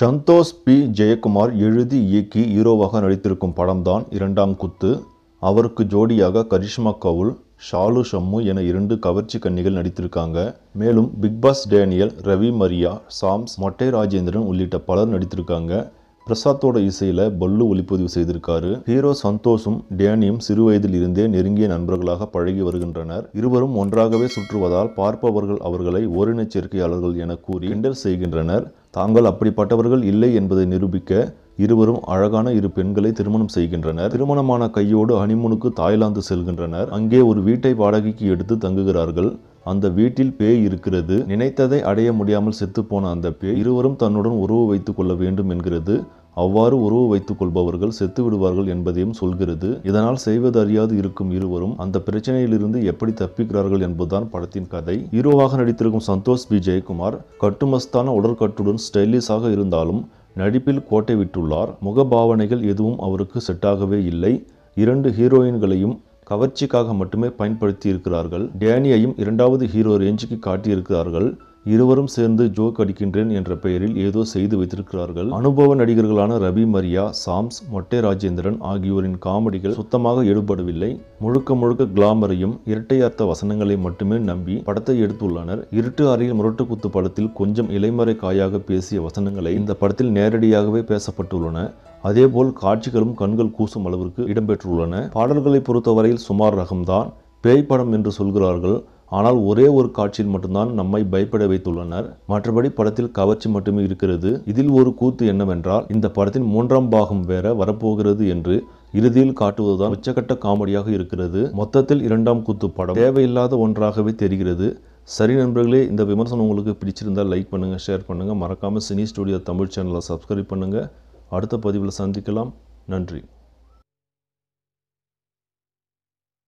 Santhosh P Jayakumar எழுதி இயக்கி ஹீரோவாக நடித்திருக்கும் படம்தான் இரண்டாம் குத்து அவருக்கு ஜோடியாக கரிஷ்மா கவுல் ஷாலு ஷம்மு என இரண்டு கவர்ச்சி கன்னிகள் நடித்திருக்காங்க மேலும் Bigg Boss Daniel Ravi Maria Sams Mottai Rajendran உள்ளிட்ட பலர் நடித்திருக்காங்க பிரசாத்தோட இசையில் பல்லு ஒளிப்பதிவு செய்திருக்காரு ஹீரோ சந்தோஷும் டேனியும் சிறு வயதில் இருந்தே நெருங்கிய நண்பர்களாக பழகி வருகின்றனர் இருவரும் ஒன்றாகவே சுற்றுவதால் பார்ப்பவர்கள் அவர்களை ஓரினச் சேர்க்கையாளர்கள் என கூறி கிண்டல் செய்கின்றனர் தாங்கள் அப்படிப்பட்டவர்கள் இல்லை என்பதை நிரூபிக்க இருவரும் அழகான இரு பெண்களை திருமணம் செய்கின்றனர் திருமணமான கையோடு ஹனிமூனுக்கு தாய்லாந்து செல்கின்றனர் அங்கே ஒரு வீட்டை வாடகைக்கு எடுத்து தங்குகிறார்கள் அந்த வீட்டில் பேய் இருக்கிறது நினைத்ததை அடைய முடியாமல் செத்துப்போன அந்த பேய் இருவரும் தன்னுடன் உறவு வைத்துக் கொள்ள வேண்டும் என்கிறது அவ்வாறு உறவு வைத்துக் கொள்பவர்கள் செத்து விடுவார்கள் என்பதையும் சொல்கிறது இதனால் செய்வது அறியாது இருக்கும் இருவரும் அந்த பிரச்சனையிலிருந்து எப்படி தப்பிக்கிறார்கள் என்பதுதான் படத்தின் கதை ஹீரோவாக நடித்திருக்கும் சந்தோஷ் பி ஜெயக்குமார் கட்டுமஸ்தான உடற்கட்டுடன் ஸ்டைலிஷாக இருந்தாலும் நடிப்பில் கோட்டை விட்டுள்ளார் முகபாவனைகள் எதுவும் அவருக்கு செட்டாகவே இல்லை இரண்டு ஹீரோயின்களையும் கவர்ச்சிக்காக மட்டுமே பயன்படுத்தி இருக்கிறார்கள் டேனியையும் இரண்டாவது ஹீரோ ரேஞ்சுக்கு காட்டியிருக்கிறார்கள் இருவரும் சேர்ந்து ஜோக் அடிக்கின்றேன் என்ற பெயரில் ஏதோ செய்து வைத்திருக்கிறார்கள் அனுபவ நடிகர்களான ரவி மரியா சாம்ஸ் மொட்டை ராஜேந்திரன் ஆகியோரின் காமெடிகள் சுத்தமாக எடுபடவில்லை முழுக்க முழுக்க கிளாமரையும் இரட்டை அர்த்த வசனங்களை மட்டுமே நம்பி படத்தை எடுத்துள்ளனர் இருட்டு அறையில் முரட்டுக்குத்து படத்தில் கொஞ்சம் இலைமறை காயாக பேசிய வசனங்களை இந்த படத்தில் நேரடியாகவே பேசப்பட்டுள்ளன அதேபோல் காட்சிகளும் கண்கள் கூசும் அளவிற்கு இடம்பெற்றுள்ளன பாடல்களை பொறுத்தவரையில் சுமார் ரகம்தான் பேய் படம் என்று சொல்கிறார்கள் ஆனால் ஒரே ஒரு காட்சியில் மட்டும்தான் நம்மை பயப்பட வைத்துள்ளனர் மற்றபடி படத்தில் கவர்ச்சி மட்டுமே இருக்கிறது இதில் ஒரு கூத்து என்னவென்றால் இந்த படத்தின் மூன்றாம் பாகம் வேற வரப்போகிறது என்று இறுதியில் காட்டுவதுதான் உச்சக்கட்ட காமெடியாக இருக்கிறது மொத்தத்தில் இரண்டாம் கூத்து படம் தேவையில்லாத ஒன்றாகவே தெரிகிறது சரி நண்பர்களே இந்த விமர்சனம் உங்களுக்கு பிடிச்சிருந்தால் லைக் பண்ணுங்கள் ஷேர் பண்ணுங்கள் மறக்காமல் சினி ஸ்டுடியோ தமிழ் சேனலை சப்ஸ்கிரைப் பண்ணுங்கள் அடுத்த பதிவில் சந்திக்கலாம் நன்றி